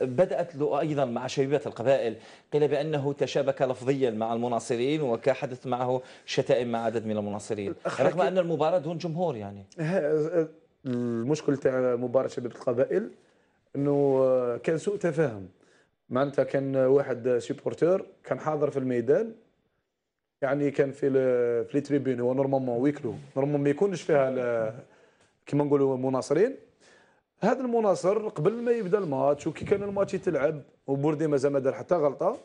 بدأت له أيضا مع شبيبة القبائل قيل بأنه تشابك لفظيا مع المناصرين وكحدث معه شتائم مع عدد من المناصرين رغم أن المباراة دون جمهور يعني المشكل تاع مباراة شباب القبائل أنه كان سوء تفاهم معناتها كان واحد سيبورتور كان حاضر في الميدان يعني كان في في لي تريبيون هو نورمالمون ويكلو نورمالمون ما يكونش فيها كيما نقولوا مناصرين هذا المناصر قبل ما يبدا الماتش وكي كان الماتش يتلعب مازال زعما دار حتى غلطه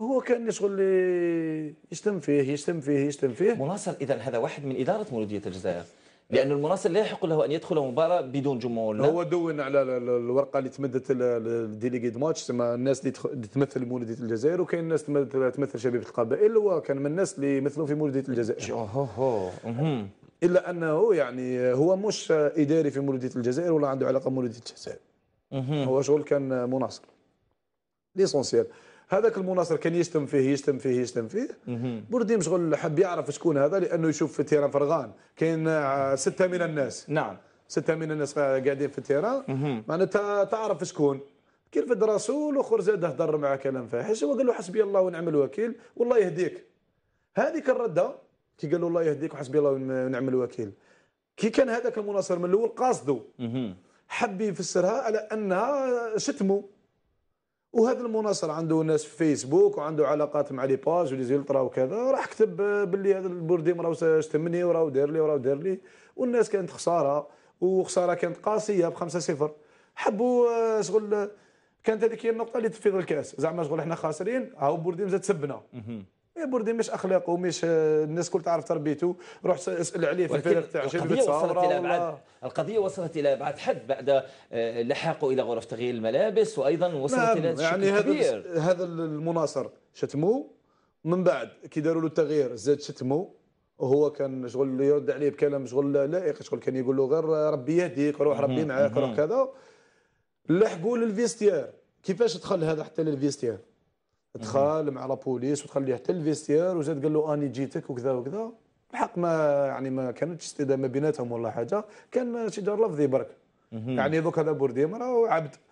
هو كان شغل لي يشتم فيه يشتم فيه يشتم فيه مناصر اذا هذا واحد من اداره مولوديه الجزائر لان المناصر لا يحق له ان يدخل مباراه بدون جمهور هو دون على الورقه اللي تمدت الديليغي دو ماتش تسمى الناس اللي تمثل مولوديه الجزائر وكاين الناس تمثل شبيبه القبائل هو كان من الناس اللي يمثلوا في مولوديه الجزائر الا انه يعني هو مش اداري في مولوديه الجزائر ولا عنده علاقه بمولوديه الجزائر هو شغل كان مناصر ليسونسيال هذاك المناصر كان يشتم فيه يشتم فيه يشتم فيه بورديم شغل حب يعرف شكون هذا لانه يشوف في التيران فرغان كاين سته من الناس نعم سته من الناس قاعدين في التيران معناتها تعرف شكون كيف دراسو الاخر زاد هضر معاه كلام فاحش وقال له حسبي الله ونعم الوكيل والله يهديك هذيك الرده كي قال له الله يهديك وحسبي الله ونعم الوكيل كي كان هذاك المناصر من الاول قاصده حب يفسرها على انها شتمه وهذا المناصر عنده ناس في فيسبوك وعنده علاقات مع لي باج ولي زيلترا وكذا راح كتب باللي هذا البورديم راه شتمني وراه دار لي وراه دار لي والناس كانت خساره وخساره كانت قاسيه ب 5 0 حبوا شغل كانت هذيك هي النقطه اللي تفيض الكاس زعما شغل احنا خاسرين هاو بورديم زاد سبنا يا بوردي مش اخلاقه مش آه، الناس كل تعرف تربيته روح اسال عليه في الفريق تاع القضيه وصلت الى ابعاد القضيه وصلت الى ابعاد حد بعد آه، لحاقه الى غرف تغيير الملابس وايضا وصلت نعم، الى يعني هذا هذا المناصر شتموه من بعد كي داروا له التغيير زاد شتموه وهو كان شغل يرد عليه بكلام شغل لائق شغل كان يقول له غير ربي يهديك روح ربي معاك روح كذا لحقوا للفيستيار كيفاش دخل هذا حتى للفيستيار دخل مع لابوليس وتخليه حتى الفيستير وزاد قال له اني جيتك وكذا وكذا الحق ما يعني ما كانتش استدامه بيناتهم ولا حاجه كان شجار لفظي برك يعني دوك هذا بورديم راهو عبد